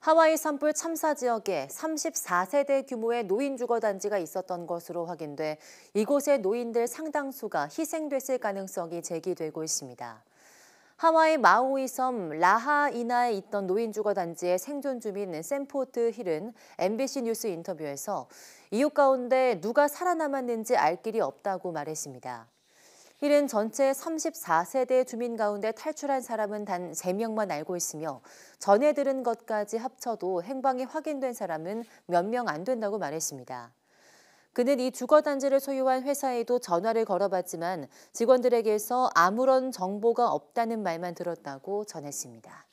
하와이 산불 참사 지역에 34세대 규모의 노인 주거 단지가 있었던 것으로 확인돼 이곳의 노인들 상당수가 희생됐을 가능성이 제기되고 있습니다. 하와이 마우이섬 라하이나에 있던 노인 주거 단지의 생존 주민 샘포트 힐은 MBC 뉴스 인터뷰에서 이웃 가운데 누가 살아남았는지 알 길이 없다고 말했습니다. 힐은 전체 34세대 주민 가운데 탈출한 사람은 단 3명만 알고 있으며 전해 들은 것까지 합쳐도 행방이 확인된 사람은 몇 명 안 된다고 말했습니다. 그는 이 주거단지를 소유한 회사에도 전화를 걸어봤지만 직원들에게서 아무런 정보가 없다는 말만 들었다고 전했습니다.